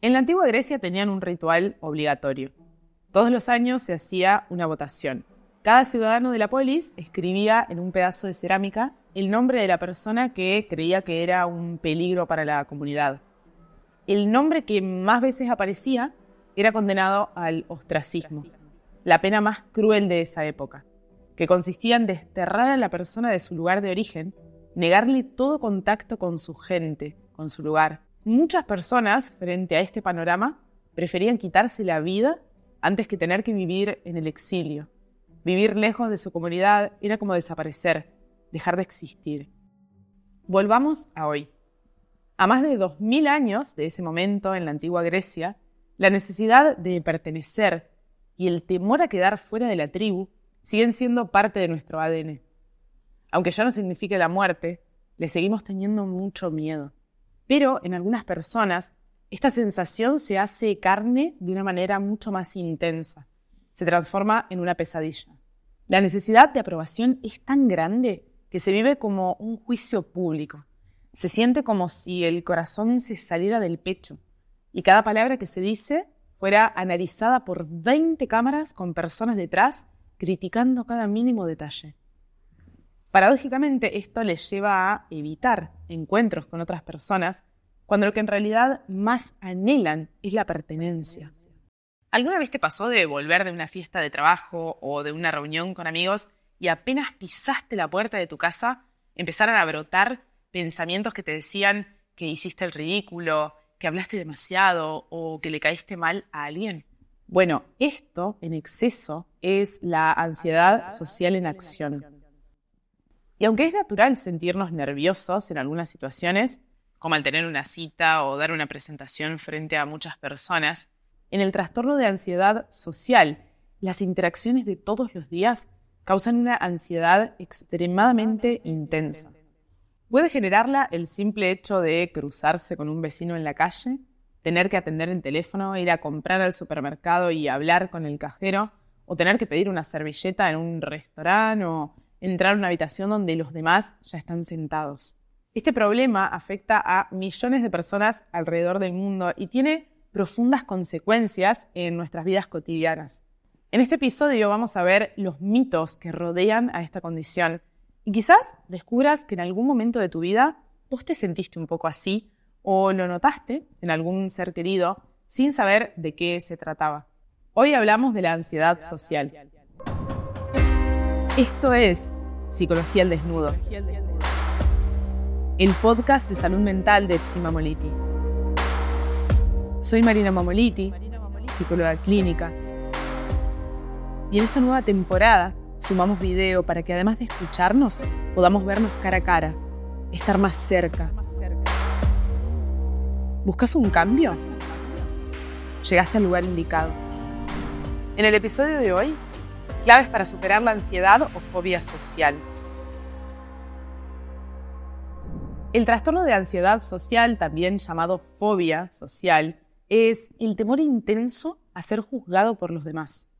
En la antigua Grecia tenían un ritual obligatorio. Todos los años se hacía una votación. Cada ciudadano de la polis escribía en un pedazo de cerámica el nombre de la persona que creía que era un peligro para la comunidad. El nombre que más veces aparecía era condenado al ostracismo, la pena más cruel de esa época, que consistía en desterrar a la persona de su lugar de origen, negarle todo contacto con su gente, con su lugar, Muchas personas, frente a este panorama, preferían quitarse la vida antes que tener que vivir en el exilio. Vivir lejos de su comunidad era como desaparecer, dejar de existir. Volvamos a hoy. A más de 2.000 años de ese momento en la antigua Grecia, la necesidad de pertenecer y el temor a quedar fuera de la tribu siguen siendo parte de nuestro ADN. Aunque ya no signifique la muerte, le seguimos teniendo mucho miedo. Pero en algunas personas esta sensación se hace carne de una manera mucho más intensa. Se transforma en una pesadilla. La necesidad de aprobación es tan grande que se vive como un juicio público. Se siente como si el corazón se saliera del pecho y cada palabra que se dice fuera analizada por 20 cámaras con personas detrás criticando cada mínimo detalle. Paradójicamente, esto les lleva a evitar encuentros con otras personas cuando lo que en realidad más anhelan es la pertenencia. ¿Alguna vez te pasó de volver de una fiesta de trabajo o de una reunión con amigos y apenas pisaste la puerta de tu casa, empezaron a brotar pensamientos que te decían que hiciste el ridículo, que hablaste demasiado o que le caíste mal a alguien? Bueno, esto en exceso es la ansiedad social en acción. Y aunque es natural sentirnos nerviosos en algunas situaciones, como al tener una cita o dar una presentación frente a muchas personas, en el trastorno de ansiedad social, las interacciones de todos los días causan una ansiedad extremadamente intensa. Puede generarla el simple hecho de cruzarse con un vecino en la calle, tener que atender el teléfono, ir a comprar al supermercado y hablar con el cajero, o tener que pedir una servilleta en un restaurante o entrar a una habitación donde los demás ya están sentados. Este problema afecta a millones de personas alrededor del mundo y tiene profundas consecuencias en nuestras vidas cotidianas. En este episodio vamos a ver los mitos que rodean a esta condición y quizás descubras que en algún momento de tu vida vos te sentiste un poco así o lo notaste en algún ser querido sin saber de qué se trataba. Hoy hablamos de la ansiedad social. Esto es Psicología al Desnudo, el podcast de salud mental de Epsi Mamoliti. Soy Marina Mamoliti, psicóloga clínica, y en esta nueva temporada sumamos video para que además de escucharnos, podamos vernos cara a cara, estar más cerca. ¿Buscas un cambio? Llegaste al lugar indicado. En el episodio de hoy claves para superar la ansiedad o fobia social. El trastorno de ansiedad social, también llamado fobia social, es el temor intenso a ser juzgado por los demás.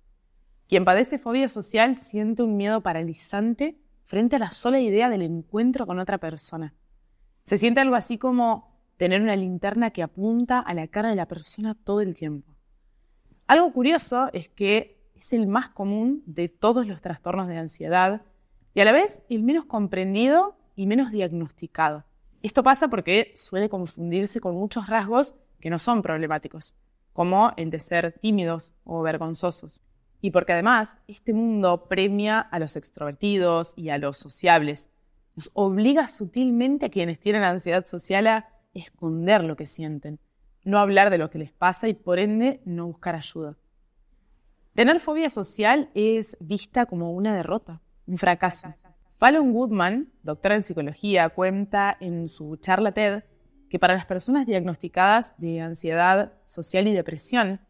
Quien padece fobia social siente un miedo paralizante frente a la sola idea del encuentro con otra persona. Se siente algo así como tener una linterna que apunta a la cara de la persona todo el tiempo. Algo curioso es que es el más común de todos los trastornos de ansiedad y a la vez el menos comprendido y menos diagnosticado. Esto pasa porque suele confundirse con muchos rasgos que no son problemáticos, como el de ser tímidos o vergonzosos. Y porque además este mundo premia a los extrovertidos y a los sociables. Nos obliga sutilmente a quienes tienen ansiedad social a esconder lo que sienten, no hablar de lo que les pasa y por ende no buscar ayuda. Tener fobia social es vista como una derrota, un fracaso. Fallon Goodman, doctora en psicología, cuenta en su charla TED que para las personas diagnosticadas de ansiedad social y depresión,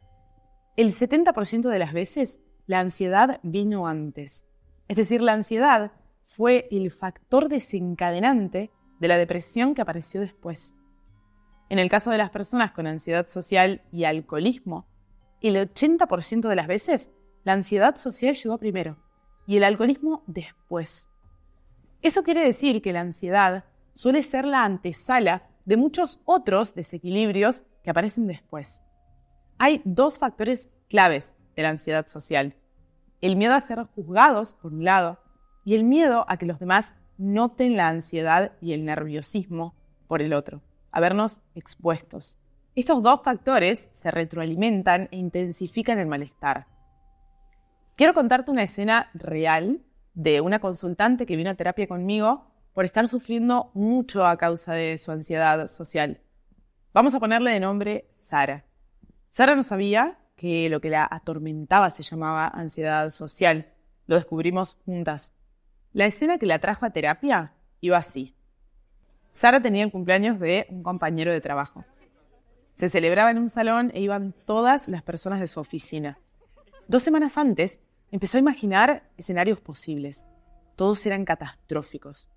el 70% de las veces la ansiedad vino antes. Es decir, la ansiedad fue el factor desencadenante de la depresión que apareció después. En el caso de las personas con ansiedad social y alcoholismo, el 80% de las veces la ansiedad social llegó primero y el alcoholismo después. Eso quiere decir que la ansiedad suele ser la antesala de muchos otros desequilibrios que aparecen después. Hay dos factores claves de la ansiedad social. El miedo a ser juzgados, por un lado, y el miedo a que los demás noten la ansiedad y el nerviosismo, por el otro, a vernos expuestos. Estos dos factores se retroalimentan e intensifican el malestar. Quiero contarte una escena real de una consultante que vino a terapia conmigo por estar sufriendo mucho a causa de su ansiedad social. Vamos a ponerle de nombre Sara. Sara no sabía que lo que la atormentaba se llamaba ansiedad social. Lo descubrimos juntas. La escena que la trajo a terapia iba así. Sara tenía el cumpleaños de un compañero de trabajo. Se celebraba en un salón e iban todas las personas de su oficina. Dos semanas antes, empezó a imaginar escenarios posibles. Todos eran catastróficos.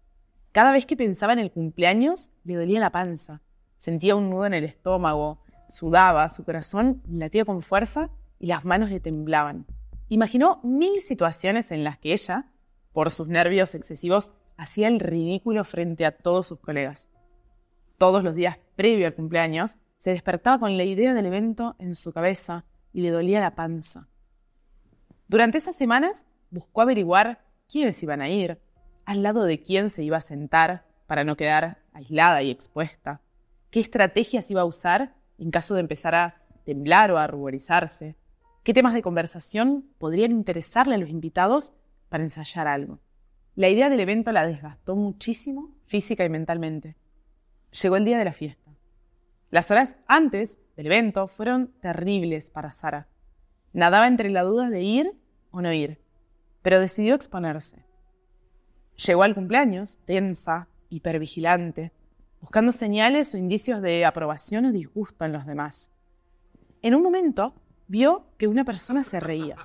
Cada vez que pensaba en el cumpleaños, le dolía la panza. Sentía un nudo en el estómago, sudaba, su corazón latía con fuerza y las manos le temblaban. Imaginó mil situaciones en las que ella, por sus nervios excesivos, hacía el ridículo frente a todos sus colegas. Todos los días previo al cumpleaños, se despertaba con la idea del evento en su cabeza y le dolía la panza. Durante esas semanas buscó averiguar quiénes iban a ir, al lado de quién se iba a sentar para no quedar aislada y expuesta, qué estrategias iba a usar en caso de empezar a temblar o a ruborizarse, qué temas de conversación podrían interesarle a los invitados para ensayar algo. La idea del evento la desgastó muchísimo física y mentalmente. Llegó el día de la fiesta. Las horas antes del evento fueron terribles para Sara. Nadaba entre la duda de ir o no ir, pero decidió exponerse. Llegó al cumpleaños tensa, hipervigilante, buscando señales o indicios de aprobación o disgusto en los demás. En un momento vio que una persona se reía.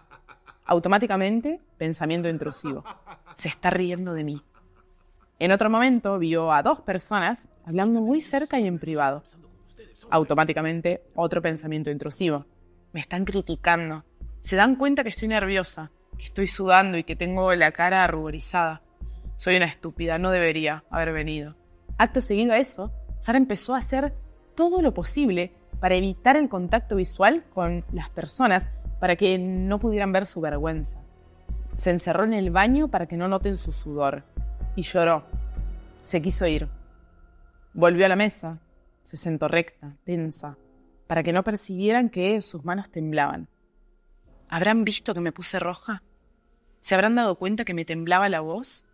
Automáticamente, pensamiento intrusivo. Se está riendo de mí. En otro momento vio a dos personas hablando muy cerca y en privado automáticamente otro pensamiento intrusivo. Me están criticando. Se dan cuenta que estoy nerviosa, que estoy sudando y que tengo la cara ruborizada. Soy una estúpida, no debería haber venido. Acto seguido a eso, Sara empezó a hacer todo lo posible para evitar el contacto visual con las personas para que no pudieran ver su vergüenza. Se encerró en el baño para que no noten su sudor y lloró. Se quiso ir. Volvió a la mesa, se sentó recta, tensa, para que no percibieran que sus manos temblaban. ¿Habrán visto que me puse roja? ¿Se habrán dado cuenta que me temblaba la voz?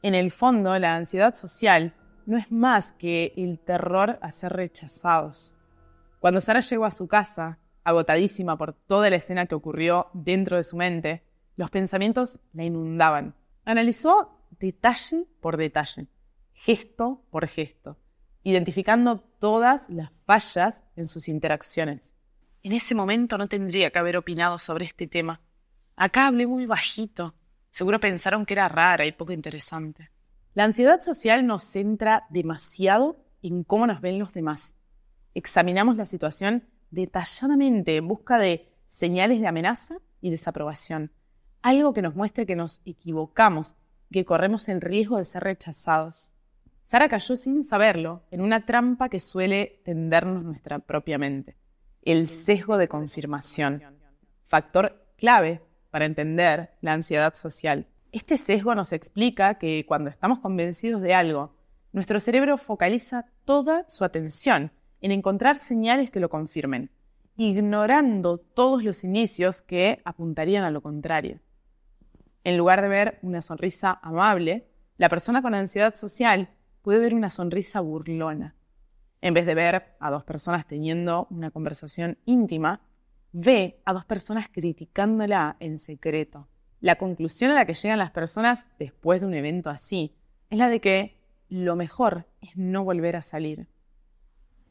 En el fondo, la ansiedad social no es más que el terror a ser rechazados. Cuando Sara llegó a su casa, agotadísima por toda la escena que ocurrió dentro de su mente, los pensamientos la inundaban. Analizó detalle por detalle, gesto por gesto, identificando todas las fallas en sus interacciones. En ese momento no tendría que haber opinado sobre este tema. Acá hablé muy bajito. Seguro pensaron que era rara y poco interesante. La ansiedad social nos centra demasiado en cómo nos ven los demás. Examinamos la situación detalladamente en busca de señales de amenaza y desaprobación. Algo que nos muestre que nos equivocamos, que corremos el riesgo de ser rechazados. Sara cayó sin saberlo en una trampa que suele tendernos nuestra propia mente, el sesgo de confirmación, factor clave para entender la ansiedad social. Este sesgo nos explica que cuando estamos convencidos de algo, nuestro cerebro focaliza toda su atención en encontrar señales que lo confirmen, ignorando todos los indicios que apuntarían a lo contrario. En lugar de ver una sonrisa amable, la persona con ansiedad social puede ver una sonrisa burlona. En vez de ver a dos personas teniendo una conversación íntima, ve a dos personas criticándola en secreto. La conclusión a la que llegan las personas después de un evento así es la de que lo mejor es no volver a salir.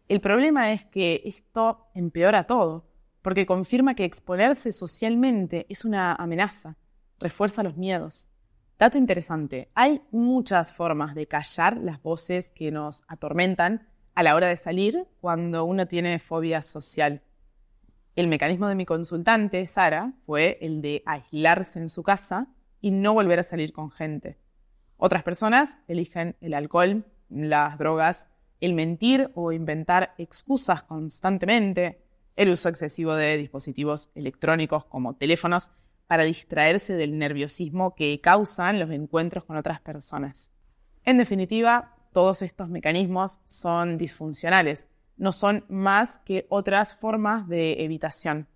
El problema es que esto empeora todo, porque confirma que exponerse socialmente es una amenaza, refuerza los miedos. Dato interesante, hay muchas formas de callar las voces que nos atormentan a la hora de salir cuando uno tiene fobia social. El mecanismo de mi consultante, Sara, fue el de aislarse en su casa y no volver a salir con gente. Otras personas eligen el alcohol, las drogas, el mentir o inventar excusas constantemente, el uso excesivo de dispositivos electrónicos como teléfonos para distraerse del nerviosismo que causan los encuentros con otras personas. En definitiva, todos estos mecanismos son disfuncionales, no son más que otras formas de evitación.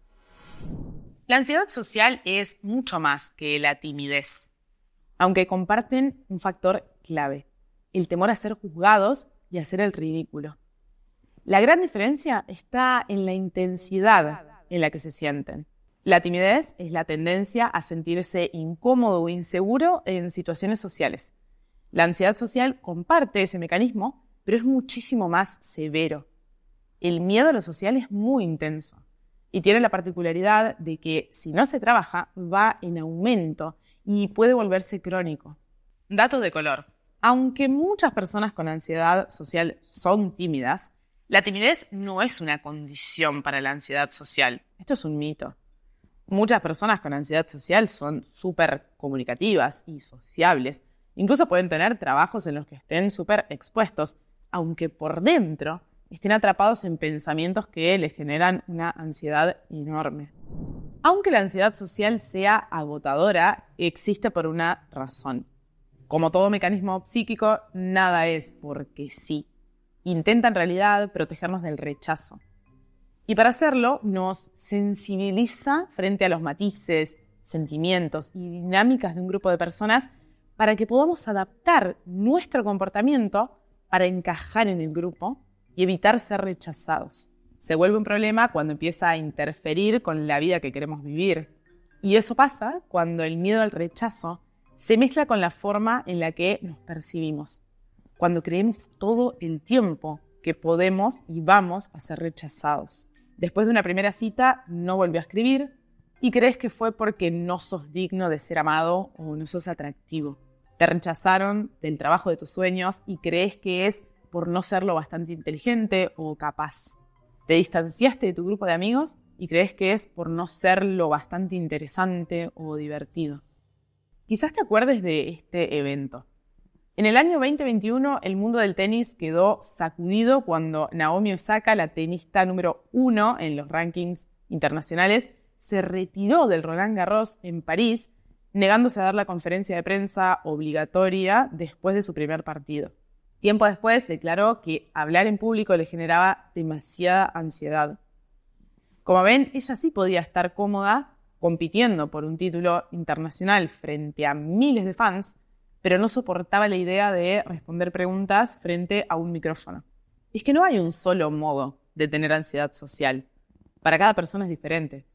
La ansiedad social es mucho más que la timidez, aunque comparten un factor clave, el temor a ser juzgados y a hacer el ridículo. La gran diferencia está en la intensidad en la que se sienten. La timidez es la tendencia a sentirse incómodo o inseguro en situaciones sociales. La ansiedad social comparte ese mecanismo, pero es muchísimo más severo. El miedo a lo social es muy intenso y tiene la particularidad de que si no se trabaja va en aumento y puede volverse crónico. Dato de color. Aunque muchas personas con ansiedad social son tímidas, la timidez no es una condición para la ansiedad social. Esto es un mito muchas personas con ansiedad social son súper comunicativas y sociables. Incluso pueden tener trabajos en los que estén súper expuestos, aunque por dentro estén atrapados en pensamientos que les generan una ansiedad enorme. Aunque la ansiedad social sea agotadora, existe por una razón. Como todo mecanismo psíquico, nada es porque sí. Intenta en realidad protegernos del rechazo. Y para hacerlo nos sensibiliza frente a los matices, sentimientos y dinámicas de un grupo de personas para que podamos adaptar nuestro comportamiento para encajar en el grupo y evitar ser rechazados. Se vuelve un problema cuando empieza a interferir con la vida que queremos vivir. Y eso pasa cuando el miedo al rechazo se mezcla con la forma en la que nos percibimos, cuando creemos todo el tiempo que podemos y vamos a ser rechazados. Después de una primera cita no volvió a escribir y crees que fue porque no sos digno de ser amado o no sos atractivo. Te rechazaron del trabajo de tus sueños y crees que es por no ser lo bastante inteligente o capaz. Te distanciaste de tu grupo de amigos y crees que es por no ser lo bastante interesante o divertido. Quizás te acuerdes de este evento. En el año 2021, el mundo del tenis quedó sacudido cuando Naomi Osaka, la tenista número uno en los rankings internacionales, se retiró del Roland Garros en París, negándose a dar la conferencia de prensa obligatoria después de su primer partido. Tiempo después declaró que hablar en público le generaba demasiada ansiedad. Como ven, ella sí podía estar cómoda compitiendo por un título internacional frente a miles de fans, pero no soportaba la idea de responder preguntas frente a un micrófono. es que no hay un solo modo de tener ansiedad social. Para cada persona es diferente.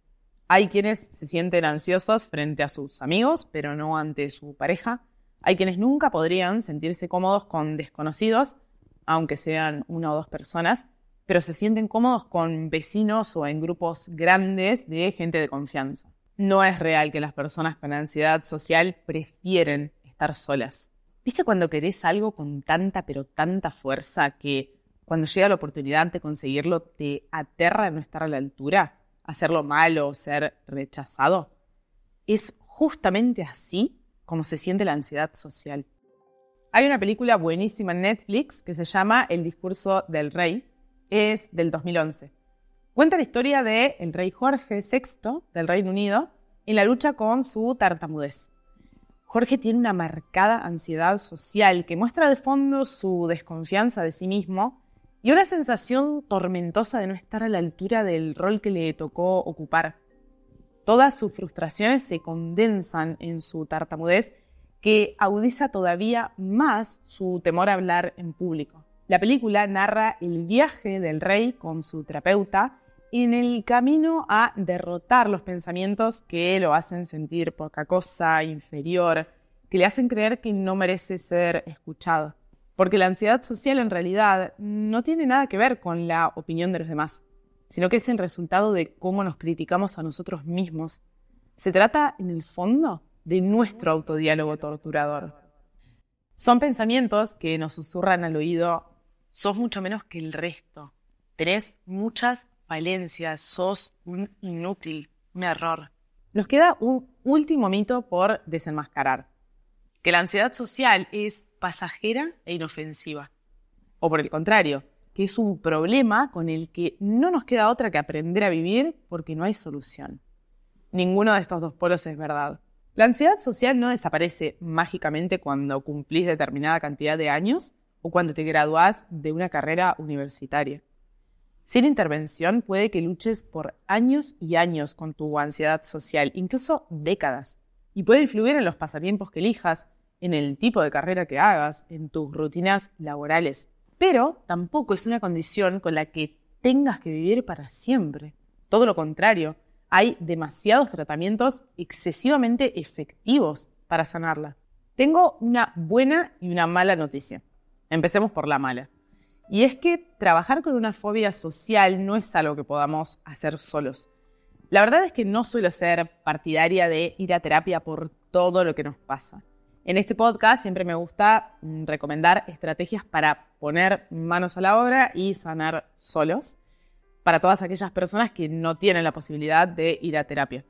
Hay quienes se sienten ansiosos frente a sus amigos, pero no ante su pareja. Hay quienes nunca podrían sentirse cómodos con desconocidos, aunque sean una o dos personas, pero se sienten cómodos con vecinos o en grupos grandes de gente de confianza. No es real que las personas con ansiedad social prefieren solas. ¿Viste cuando querés algo con tanta, pero tanta fuerza que cuando llega la oportunidad de conseguirlo te aterra no estar a la altura, hacerlo malo, ser rechazado? Es justamente así como se siente la ansiedad social. Hay una película buenísima en Netflix que se llama El discurso del rey, es del 2011. Cuenta la historia de el rey Jorge VI del Reino Unido en la lucha con su tartamudez. Jorge tiene una marcada ansiedad social que muestra de fondo su desconfianza de sí mismo y una sensación tormentosa de no estar a la altura del rol que le tocó ocupar. Todas sus frustraciones se condensan en su tartamudez que agudiza todavía más su temor a hablar en público. La película narra el viaje del rey con su terapeuta en el camino a derrotar los pensamientos que lo hacen sentir poca cosa, inferior, que le hacen creer que no merece ser escuchado. Porque la ansiedad social en realidad no tiene nada que ver con la opinión de los demás, sino que es el resultado de cómo nos criticamos a nosotros mismos. Se trata, en el fondo, de nuestro autodiálogo torturador. Son pensamientos que nos susurran al oído, sos mucho menos que el resto, tenés muchas Valencia, sos un inútil, un error. Nos queda un último mito por desenmascarar, que la ansiedad social es pasajera e inofensiva. O por el contrario, que es un problema con el que no nos queda otra que aprender a vivir porque no hay solución. Ninguno de estos dos polos es verdad. La ansiedad social no desaparece mágicamente cuando cumplís determinada cantidad de años o cuando te graduás de una carrera universitaria. Sin intervención puede que luches por años y años con tu ansiedad social, incluso décadas, y puede influir en los pasatiempos que elijas, en el tipo de carrera que hagas, en tus rutinas laborales. Pero tampoco es una condición con la que tengas que vivir para siempre. Todo lo contrario, hay demasiados tratamientos excesivamente efectivos para sanarla. Tengo una buena y una mala noticia. Empecemos por la mala. Y es que trabajar con una fobia social no es algo que podamos hacer solos. La verdad es que no suelo ser partidaria de ir a terapia por todo lo que nos pasa. En este podcast siempre me gusta mm, recomendar estrategias para poner manos a la obra y sanar solos para todas aquellas personas que no tienen la posibilidad de ir a terapia.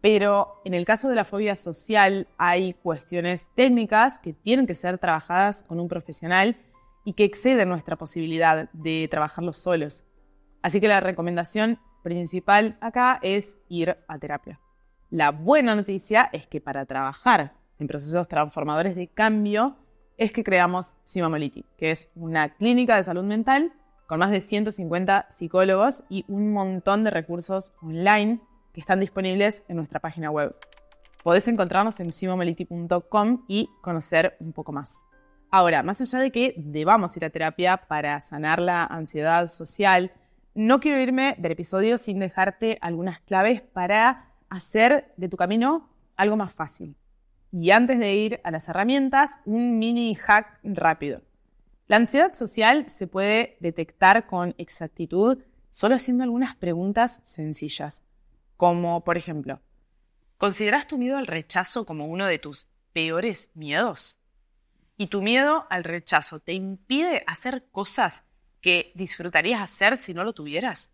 Pero en el caso de la fobia social hay cuestiones técnicas que tienen que ser trabajadas con un profesional y que excede nuestra posibilidad de trabajarlos solos. Así que la recomendación principal acá es ir a terapia. La buena noticia es que para trabajar en procesos transformadores de cambio es que creamos Meliti, que es una clínica de salud mental con más de 150 psicólogos y un montón de recursos online que están disponibles en nuestra página web. Podés encontrarnos en simomoliti.com y conocer un poco más. Ahora, más allá de que debamos ir a terapia para sanar la ansiedad social, no quiero irme del episodio sin dejarte algunas claves para hacer de tu camino algo más fácil. Y antes de ir a las herramientas, un mini hack rápido. La ansiedad social se puede detectar con exactitud solo haciendo algunas preguntas sencillas, como por ejemplo, ¿consideras tu miedo al rechazo como uno de tus peores miedos? y tu miedo al rechazo te impide hacer cosas que disfrutarías hacer si no lo tuvieras?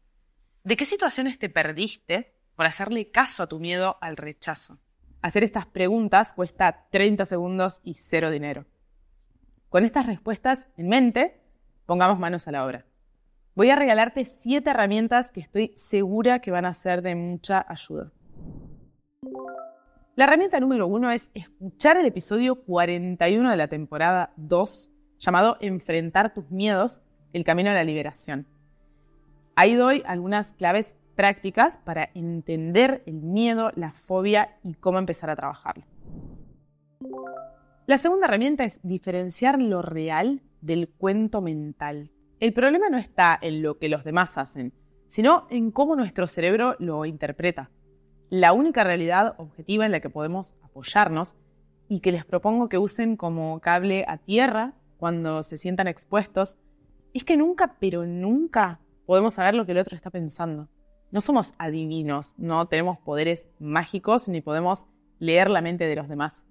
¿De qué situaciones te perdiste por hacerle caso a tu miedo al rechazo? Hacer estas preguntas cuesta 30 segundos y cero dinero. Con estas respuestas en mente, pongamos manos a la obra. Voy a regalarte 7 herramientas que estoy segura que van a ser de mucha ayuda. La herramienta número uno es escuchar el episodio 41 de la temporada 2, llamado Enfrentar tus miedos, el camino a la liberación. Ahí doy algunas claves prácticas para entender el miedo, la fobia y cómo empezar a trabajarlo. La segunda herramienta es diferenciar lo real del cuento mental. El problema no está en lo que los demás hacen, sino en cómo nuestro cerebro lo interpreta la única realidad objetiva en la que podemos apoyarnos y que les propongo que usen como cable a tierra cuando se sientan expuestos, es que nunca, pero nunca podemos saber lo que el otro está pensando. No somos adivinos, no tenemos poderes mágicos ni podemos leer la mente de los demás.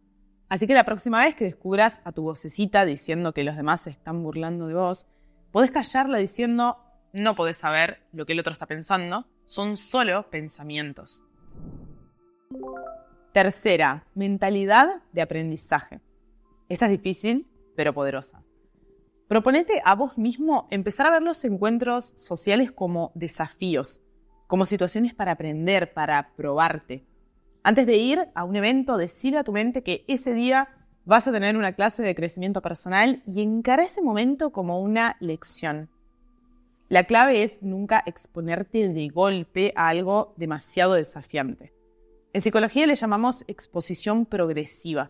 Así que la próxima vez que descubras a tu vocecita diciendo que los demás se están burlando de vos, podés callarla diciendo, no podés saber lo que el otro está pensando, son solo pensamientos. Tercera, mentalidad de aprendizaje. Esta es difícil, pero poderosa. Proponete a vos mismo empezar a ver los encuentros sociales como desafíos, como situaciones para aprender, para probarte. Antes de ir a un evento, decir a tu mente que ese día vas a tener una clase de crecimiento personal y encara ese momento como una lección. La clave es nunca exponerte de golpe a algo demasiado desafiante. En psicología le llamamos exposición progresiva.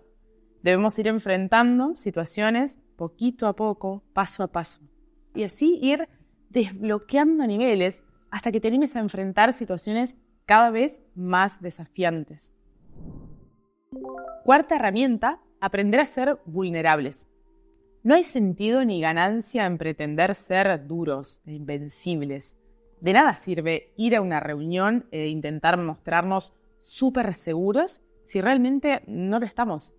Debemos ir enfrentando situaciones poquito a poco, paso a paso. Y así ir desbloqueando niveles hasta que te a enfrentar situaciones cada vez más desafiantes. Cuarta herramienta, aprender a ser vulnerables. No hay sentido ni ganancia en pretender ser duros e invencibles. De nada sirve ir a una reunión e intentar mostrarnos súper seguros si realmente no lo estamos?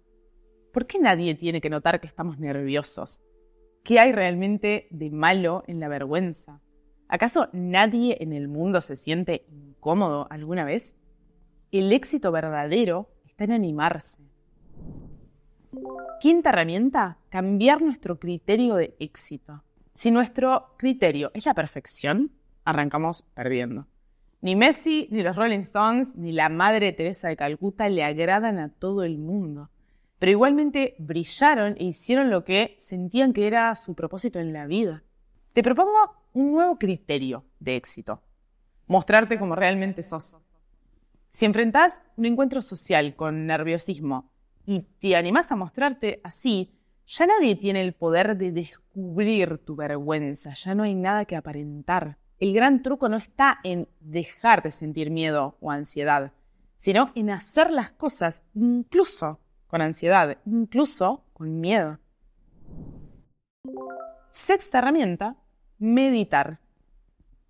¿Por qué nadie tiene que notar que estamos nerviosos? ¿Qué hay realmente de malo en la vergüenza? ¿Acaso nadie en el mundo se siente incómodo alguna vez? El éxito verdadero está en animarse. Quinta herramienta, cambiar nuestro criterio de éxito. Si nuestro criterio es la perfección, arrancamos perdiendo. Ni Messi, ni los Rolling Stones, ni la Madre Teresa de Calcuta le agradan a todo el mundo. Pero igualmente brillaron e hicieron lo que sentían que era su propósito en la vida. Te propongo un nuevo criterio de éxito. Mostrarte como realmente sos. Si enfrentás un encuentro social con nerviosismo y te animás a mostrarte así, ya nadie tiene el poder de descubrir tu vergüenza, ya no hay nada que aparentar el gran truco no está en dejar de sentir miedo o ansiedad, sino en hacer las cosas incluso con ansiedad, incluso con miedo. Sexta herramienta, meditar.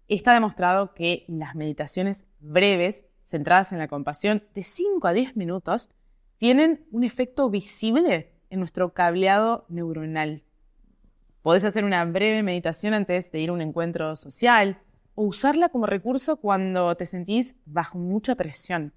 Está demostrado que las meditaciones breves, centradas en la compasión, de 5 a 10 minutos, tienen un efecto visible en nuestro cableado neuronal. Podés hacer una breve meditación antes de ir a un encuentro social o usarla como recurso cuando te sentís bajo mucha presión.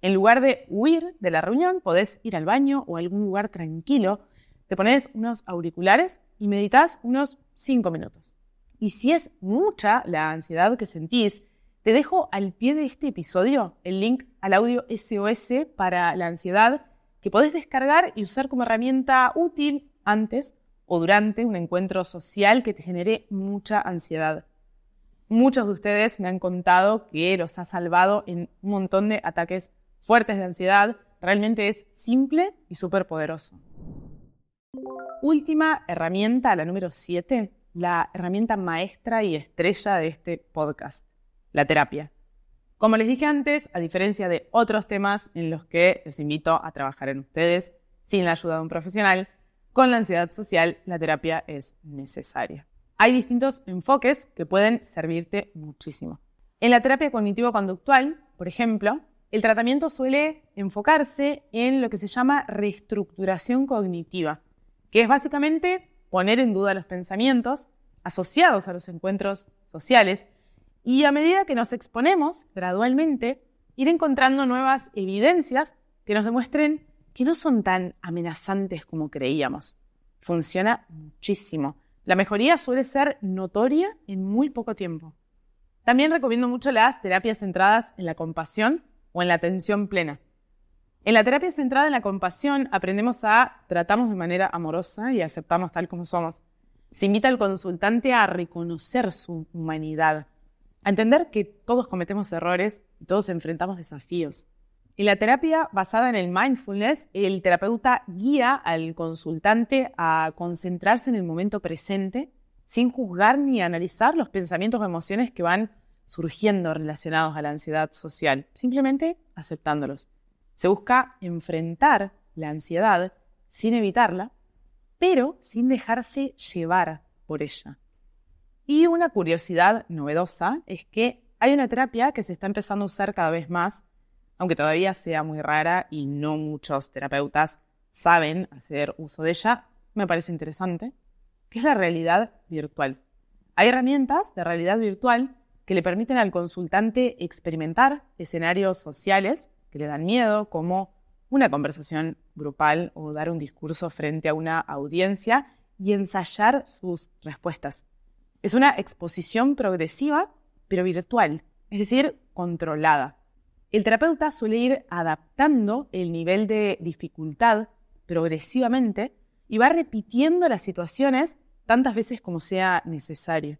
En lugar de huir de la reunión, podés ir al baño o a algún lugar tranquilo, te pones unos auriculares y meditas unos 5 minutos. Y si es mucha la ansiedad que sentís, te dejo al pie de este episodio el link al audio SOS para la ansiedad que podés descargar y usar como herramienta útil antes o durante un encuentro social que te genere mucha ansiedad. Muchos de ustedes me han contado que los ha salvado en un montón de ataques fuertes de ansiedad. Realmente es simple y súper poderoso. Última herramienta, la número 7, la herramienta maestra y estrella de este podcast, la terapia. Como les dije antes, a diferencia de otros temas en los que los invito a trabajar en ustedes sin la ayuda de un profesional, con la ansiedad social, la terapia es necesaria. Hay distintos enfoques que pueden servirte muchísimo. En la terapia cognitivo-conductual, por ejemplo, el tratamiento suele enfocarse en lo que se llama reestructuración cognitiva, que es básicamente poner en duda los pensamientos asociados a los encuentros sociales y a medida que nos exponemos gradualmente, ir encontrando nuevas evidencias que nos demuestren que no son tan amenazantes como creíamos. Funciona muchísimo. La mejoría suele ser notoria en muy poco tiempo. También recomiendo mucho las terapias centradas en la compasión o en la atención plena. En la terapia centrada en la compasión aprendemos a tratarnos de manera amorosa y aceptarnos tal como somos. Se invita al consultante a reconocer su humanidad, a entender que todos cometemos errores y todos enfrentamos desafíos. En la terapia basada en el mindfulness, el terapeuta guía al consultante a concentrarse en el momento presente sin juzgar ni analizar los pensamientos o emociones que van surgiendo relacionados a la ansiedad social, simplemente aceptándolos. Se busca enfrentar la ansiedad sin evitarla, pero sin dejarse llevar por ella. Y una curiosidad novedosa es que hay una terapia que se está empezando a usar cada vez más aunque todavía sea muy rara y no muchos terapeutas saben hacer uso de ella, me parece interesante, que es la realidad virtual. Hay herramientas de realidad virtual que le permiten al consultante experimentar escenarios sociales que le dan miedo, como una conversación grupal o dar un discurso frente a una audiencia y ensayar sus respuestas. Es una exposición progresiva, pero virtual, es decir, controlada. El terapeuta suele ir adaptando el nivel de dificultad progresivamente y va repitiendo las situaciones tantas veces como sea necesario.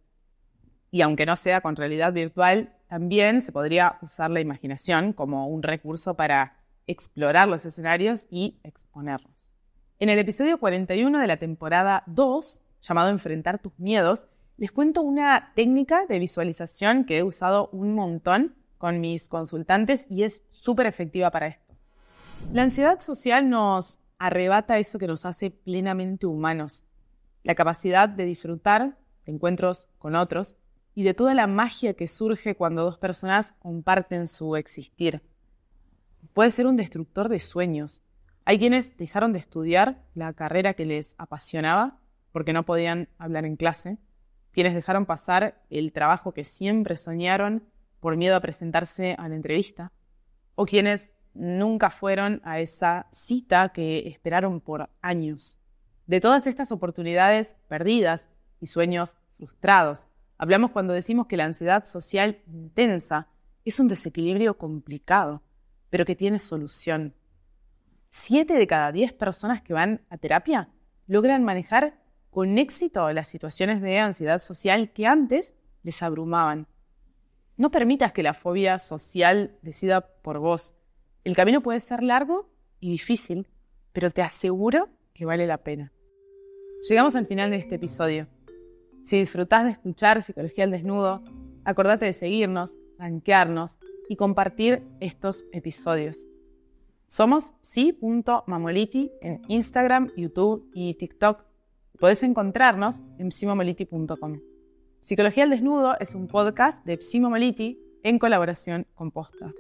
Y aunque no sea con realidad virtual, también se podría usar la imaginación como un recurso para explorar los escenarios y exponerlos. En el episodio 41 de la temporada 2, llamado Enfrentar tus miedos, les cuento una técnica de visualización que he usado un montón con mis consultantes y es súper efectiva para esto. La ansiedad social nos arrebata eso que nos hace plenamente humanos, la capacidad de disfrutar de encuentros con otros y de toda la magia que surge cuando dos personas comparten su existir. Puede ser un destructor de sueños. Hay quienes dejaron de estudiar la carrera que les apasionaba porque no podían hablar en clase, quienes dejaron pasar el trabajo que siempre soñaron por miedo a presentarse a la entrevista, o quienes nunca fueron a esa cita que esperaron por años. De todas estas oportunidades perdidas y sueños frustrados, hablamos cuando decimos que la ansiedad social intensa es un desequilibrio complicado, pero que tiene solución. Siete de cada diez personas que van a terapia logran manejar con éxito las situaciones de ansiedad social que antes les abrumaban. No permitas que la fobia social decida por vos. El camino puede ser largo y difícil, pero te aseguro que vale la pena. Llegamos al final de este episodio. Si disfrutás de escuchar Psicología al Desnudo, acordate de seguirnos, rankearnos y compartir estos episodios. Somos psi.mamoliti en Instagram, YouTube y TikTok. Podés encontrarnos en psimamoliti.com. Psicología al Desnudo es un podcast de Psimo Maliti en colaboración con Posta.